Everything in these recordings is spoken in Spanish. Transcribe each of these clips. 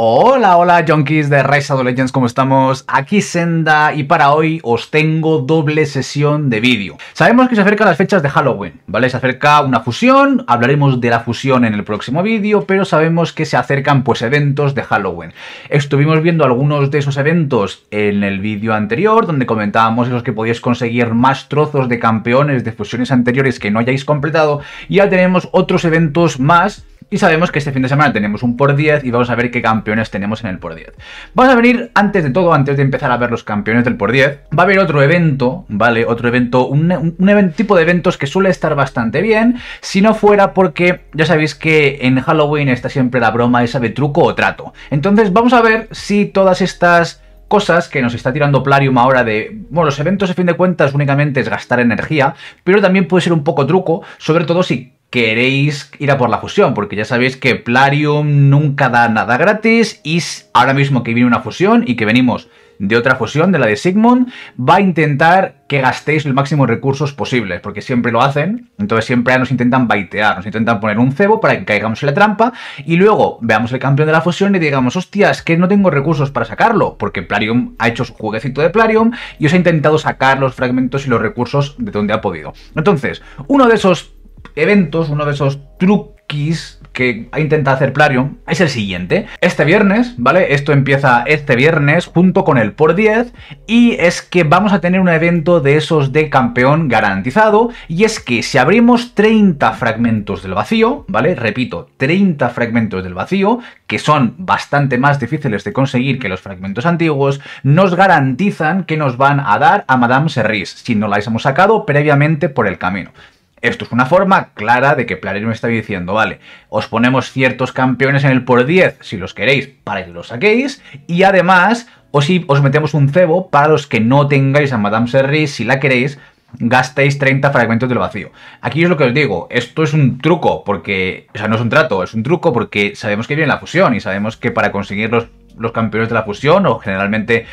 Hola, hola, junkies de Rise of Legends, ¿cómo estamos? Aquí Senda y para hoy os tengo doble sesión de vídeo. Sabemos que se acercan las fechas de Halloween, ¿vale? Se acerca una fusión, hablaremos de la fusión en el próximo vídeo, pero sabemos que se acercan pues eventos de Halloween. Estuvimos viendo algunos de esos eventos en el vídeo anterior, donde comentábamos los que podíais conseguir más trozos de campeones de fusiones anteriores que no hayáis completado, y ya tenemos otros eventos más y sabemos que este fin de semana tenemos un por 10 y vamos a ver qué campeones tenemos en el por 10. Vamos a venir, antes de todo, antes de empezar a ver los campeones del por 10, va a haber otro evento, ¿vale? Otro evento, un, un, tipo de eventos que suele estar bastante bien, si no fuera porque ya sabéis que en Halloween está siempre la broma esa de truco o trato. Entonces vamos a ver si todas estas cosas que nos está tirando Plarium ahora de, bueno, los eventos a fin de cuentas únicamente es gastar energía, pero también puede ser un poco truco, sobre todo si queréis ir a por la fusión, porque ya sabéis que Plarium nunca da nada gratis y ahora mismo que viene una fusión y que venimos de otra fusión, de la de Sigmund, va a intentar que gastéis el máximo recursos posibles, porque siempre lo hacen, entonces siempre nos intentan baitear, nos intentan poner un cebo para que caigamos en la trampa, y luego veamos el campeón de la fusión y digamos, hostia, es que no tengo recursos para sacarlo, porque Plarium ha hecho su jueguecito de Plarium y os ha intentado sacar los fragmentos y los recursos de donde ha podido. Entonces, uno de esos eventos, uno de esos truquis que intenta hacer Plarium es el siguiente. Este viernes, ¿vale? Esto empieza este viernes junto con el por 10 y es que vamos a tener un evento de esos de campeón garantizado y es que si abrimos 30 fragmentos del vacío, ¿vale? Repito, 30 fragmentos del vacío, que son bastante más difíciles de conseguir que los fragmentos antiguos, nos garantizan que nos van a dar a Madame Serris si no la hemos sacado previamente por el camino. Esto es una forma clara de que me está diciendo, vale, os ponemos ciertos campeones en el por 10 si los queréis para que los saquéis y además os, os metemos un cebo para los que no tengáis a Madame Serri si la queréis gastéis 30 fragmentos del vacío. Aquí es lo que os digo, esto es un truco, porque, o sea, no es un trato, es un truco porque sabemos que viene la fusión y sabemos que para conseguir los, los campeones de la fusión o generalmente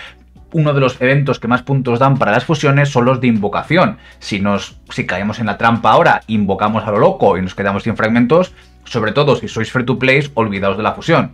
uno de los eventos que más puntos dan para las fusiones son los de invocación. Si, nos, si caemos en la trampa ahora, invocamos a lo loco y nos quedamos sin fragmentos, sobre todo si sois free to play, olvidaos de la fusión.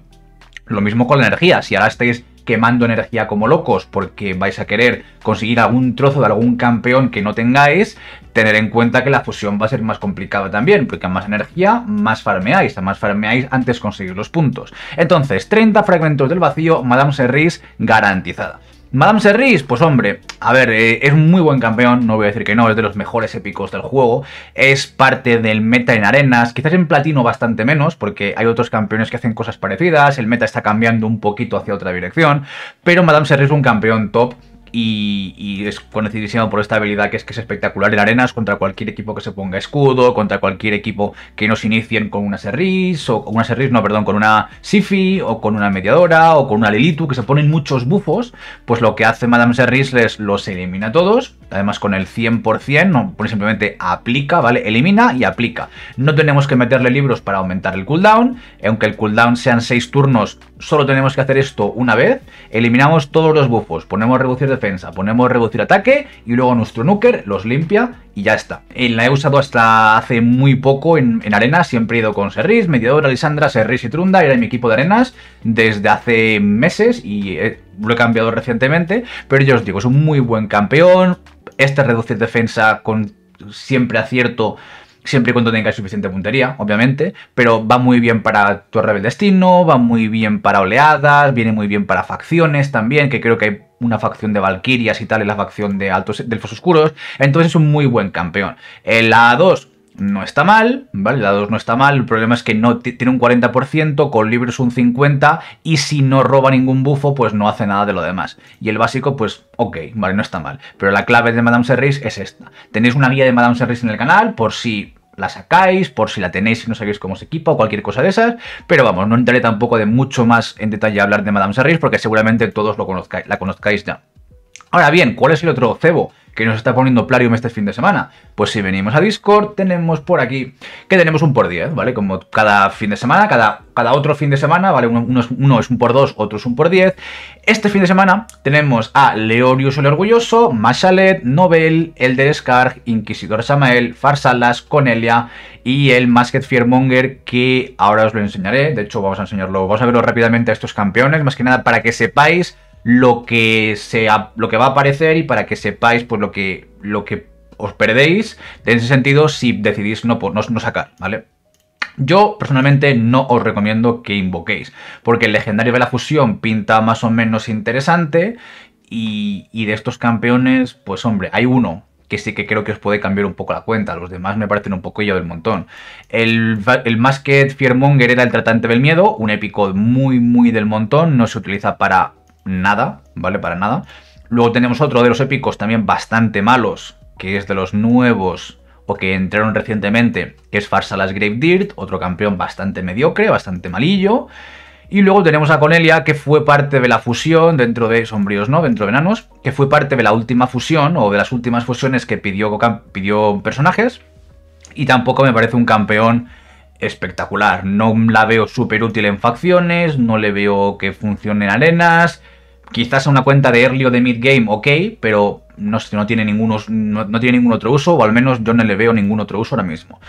Lo mismo con la energía, si ahora estáis quemando energía como locos porque vais a querer conseguir algún trozo de algún campeón que no tengáis, tener en cuenta que la fusión va a ser más complicada también, porque a más energía, más farmeáis, a más farmeáis antes conseguir los puntos. Entonces, 30 fragmentos del vacío, Madame Serris garantizada. Madame Serris, pues hombre, a ver, eh, es un muy buen campeón, no voy a decir que no, es de los mejores épicos del juego, es parte del meta en arenas, quizás en platino bastante menos, porque hay otros campeones que hacen cosas parecidas, el meta está cambiando un poquito hacia otra dirección, pero Madame Serris es un campeón top y, es conocidísimo por esta habilidad que es que es espectacular en arenas contra cualquier equipo que se ponga escudo, contra cualquier equipo que nos inicien con una Serris, o una Serris, no, perdón, con una Sifi, o con una Mediadora, o con una Lilitu, que se ponen muchos bufos, pues lo que hace Madame Serris les los elimina todos, además con el 100%, no, pues simplemente aplica, ¿vale? Elimina y aplica. No tenemos que meterle libros para aumentar el cooldown, aunque el cooldown sean 6 turnos, solo tenemos que hacer esto una vez, eliminamos todos los bufos, ponemos reducir de Ponemos reducir ataque y luego nuestro nuker los limpia y ya está. Eh, la he usado hasta hace muy poco en, arena, siempre he ido con Serris, Mediador, Alisandra, Serris y Trunda, era mi equipo de arenas desde hace meses y eh, lo he cambiado recientemente, pero yo os digo, es un muy buen campeón, este reducir defensa con siempre acierto siempre y cuando tengáis suficiente puntería, obviamente, pero va muy bien para Torre del Destino, va muy bien para oleadas, viene muy bien para facciones también, que creo que hay una facción de Valkyrias y tal, En la facción de Altos Delfos Oscuros, entonces es un muy buen campeón. el A2 no está mal, ¿vale? dados no está mal, el problema es que no tiene un 40%, con libros un 50%, y si no roba ningún bufo, pues no hace nada de lo demás. Y el básico, pues ok, vale, no está mal. Pero la clave de Madame Serris es esta. Tenéis una guía de Madame Serris en el canal, por si la sacáis, por si la tenéis y no sabéis cómo se equipa o cualquier cosa de esas. Pero vamos, no entraré tampoco de mucho más en detalle a hablar de Madame Serris porque seguramente todos lo conozcáis, la conozcáis ya. Ahora bien, ¿cuál es el otro cebo que nos está poniendo Plarium este fin de semana? Pues si venimos a Discord, tenemos por aquí que tenemos un por 10, ¿vale? Como cada fin de semana, cada, cada otro fin de semana, ¿vale? Uno, uno, es un por 2, otro es un por 10. Este fin de semana tenemos a Leorius el Orgulloso, Machalet, Nobel, Elder Scarg, Inquisidor Samael, Farsalas, Conelia y el Masket Fearmonger, que ahora os lo enseñaré. De hecho, vamos a enseñarlo, vamos a verlo rápidamente a estos campeones, más que nada para que sepáis lo que, lo que va a aparecer y para que sepáis pues, lo, que, lo que os perdéis en ese sentido si decidís no, no, sacar, ¿vale? Yo personalmente no os recomiendo que invoquéis, porque el legendario de la fusión pinta más o menos interesante y, de estos campeones, pues hombre, hay uno que sí que creo que os puede cambiar un poco la cuenta, los demás me parecen un poco del montón. El, el Masket Fearmonger era el tratante del miedo, un épico muy muy del montón, no se utiliza para nada, ¿vale? Para nada. Luego tenemos otro de los épicos también bastante malos, que es de los nuevos o que entraron recientemente, que es Farsalas Grave Dirt, otro campeón bastante mediocre, bastante malillo. Y luego tenemos a Conelia, que fue parte de la fusión dentro de Sombríos, ¿no? Dentro de Enanos, que fue parte de la última fusión o de las últimas fusiones que pidió, pidió personajes. Y tampoco me parece un campeón espectacular. No la veo súper útil en facciones, no le veo que funcione en arenas. Quizás a una cuenta de early o de mid game, ok, pero no, sé, no, tiene ningún, no, tiene ningún otro uso, o al menos yo no le veo ningún otro uso ahora mismo.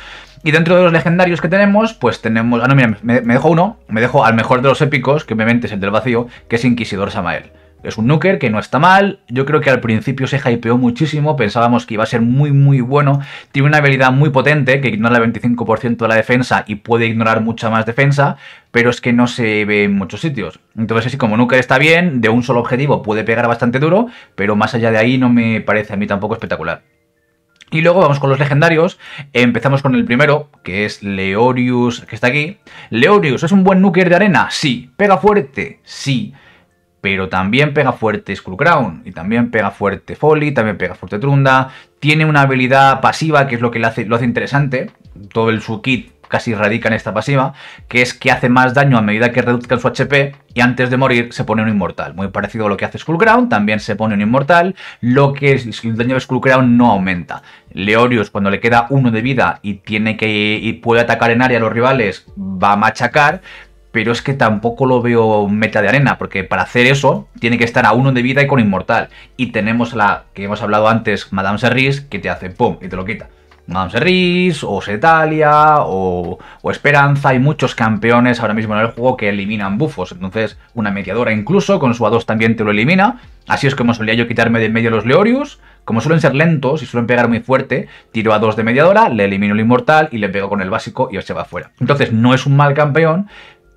Y dentro de los legendarios que tenemos, pues tenemos. Ah, no, mira, me, me dejo uno, me dejo al mejor de los épicos, que obviamente es el del vacío, que es Inquisidor Samael. Es un Nuker que no está mal. Yo creo que al principio se hypeó muchísimo. Pensábamos que iba a ser muy, muy bueno. Tiene una habilidad muy potente que ignora el 25% de la defensa y puede ignorar mucha más defensa. Pero es que no se ve en muchos sitios. Entonces, así como Nuker está bien, de un solo objetivo puede pegar bastante duro. Pero más allá de ahí no me parece a mí tampoco espectacular. Y luego vamos con los legendarios. Empezamos con el primero, que es Leorius, que está aquí. Leorius, ¿es un buen Nuker de arena? Sí. ¿Pega fuerte? Sí pero también pega fuerte Skullcrown, y también pega fuerte Folly, también pega fuerte Trunda, tiene una habilidad pasiva que es lo que lo hace, interesante, todo el su kit casi radica en esta pasiva, que es que hace más daño a medida que reduzca su HP y antes de morir se pone un inmortal. Muy parecido a lo que hace Skullcrown, también se pone un inmortal, lo que es, el daño de Skullcrown no aumenta. Leorius cuando le queda uno de vida y tiene que y puede atacar en área a los rivales va a machacar, pero es que tampoco lo veo meta de arena, porque para hacer eso tiene que estar a uno de vida y con inmortal. Y tenemos la que hemos hablado antes, Madame Serris, que te hace pum y te lo quita. Madame Serris, o Setalia, o, o, Esperanza, hay muchos campeones ahora mismo en el juego que eliminan bufos. Entonces, una mediadora incluso, con su A2 también te lo elimina. Así es como solía yo quitarme de medio los Leorius. Como suelen ser lentos y suelen pegar muy fuerte, tiro a dos de mediadora, le elimino el inmortal y le pego con el básico y se va fuera. Entonces, no es un mal campeón,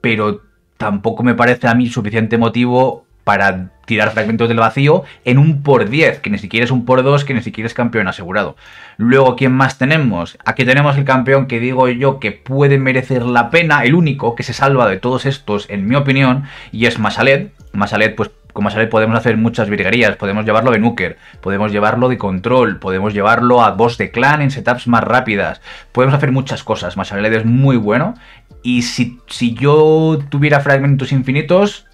pero tampoco me parece a mí suficiente motivo para tirar fragmentos del vacío en un por 10, que ni siquiera es un por 2, que ni siquiera es campeón asegurado. Luego, ¿quién más tenemos? Aquí tenemos el campeón que digo yo que puede merecer la pena, el único que se salva de todos estos, en mi opinión, y es Masaled. Masaled, pues con Masalet podemos hacer muchas virguerías, podemos llevarlo de Nuker, podemos llevarlo de control, podemos llevarlo a boss de clan en setups más rápidas, podemos hacer muchas cosas. Masaled es muy bueno y si, si yo tuviera fragmentos infinitos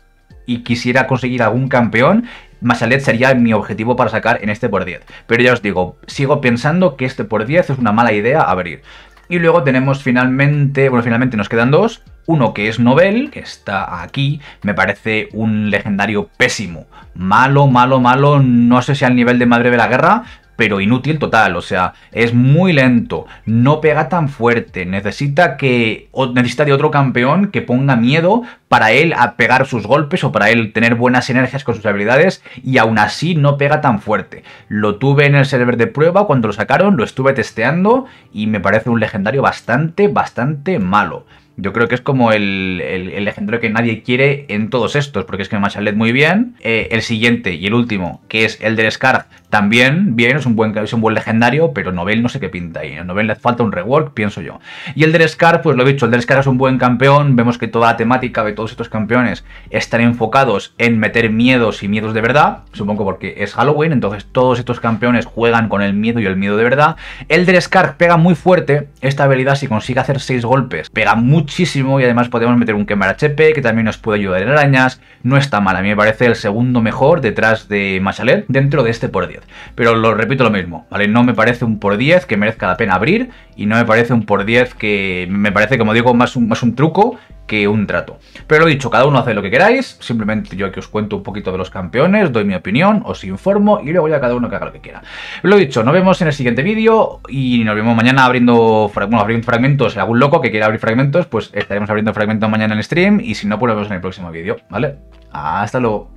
y quisiera conseguir algún campeón, Masalet sería mi objetivo para sacar en este por 10. Pero ya os digo, sigo pensando que este por 10 es una mala idea abrir. Y luego tenemos finalmente, bueno, finalmente nos quedan dos. Uno que es Nobel, que está aquí, me parece un legendario pésimo. Malo, malo, malo, no sé si al nivel de Madre de la Guerra, pero inútil total, o sea, es muy lento, no pega tan fuerte, necesita que necesita de otro campeón que ponga miedo para él a pegar sus golpes o para él tener buenas energías con sus habilidades y aún así no pega tan fuerte. Lo tuve en el server de prueba cuando lo sacaron, lo estuve testeando y me parece un legendario bastante, bastante malo. Yo creo que es como el, legendario que nadie quiere en todos estos, porque es que led muy bien. Eh, el siguiente y el último, que es el del Scarf, también bien, es un buen, legendario, pero Nobel no sé qué pinta ahí. A Nobel le falta un rework, pienso yo. Y el del Scarf, pues lo he dicho, el del Scarf es un buen campeón. Vemos que toda la temática de todos estos campeones están enfocados en meter miedos y miedos de verdad. Supongo porque es Halloween, entonces todos estos campeones juegan con el miedo y el miedo de verdad. El del Scarf pega muy fuerte. Esta habilidad, si consigue hacer 6 golpes, pega mucho muchísimo y además podemos meter un quemar HP que también nos puede ayudar en arañas. No está mal, a mí me parece el segundo mejor detrás de Machalet dentro de este por 10. Pero lo repito lo mismo, ¿vale? No me parece un por 10 que merezca la pena abrir y no me parece un por 10 que me parece, como digo, más un, más un truco que un trato. Pero lo dicho, cada uno hace lo que queráis, simplemente yo aquí os cuento un poquito de los campeones, doy mi opinión, os informo y luego ya cada uno que haga lo que quiera. Lo dicho, nos vemos en el siguiente vídeo y nos vemos mañana abriendo, fragmentos abriendo fragmentos, algún loco que quiera abrir fragmentos, pues estaremos abriendo fragmentos mañana en el stream y si no, pues lo vemos en el próximo vídeo, ¿vale? Hasta luego.